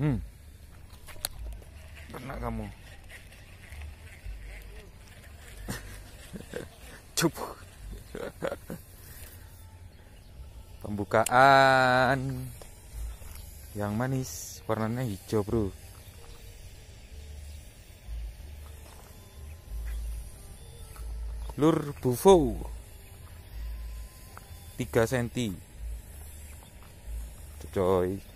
Hmm. Kena kamu. cup Pembukaan yang manis, warnanya hijau, Bro. Lur bufo 3 cm. Cocok.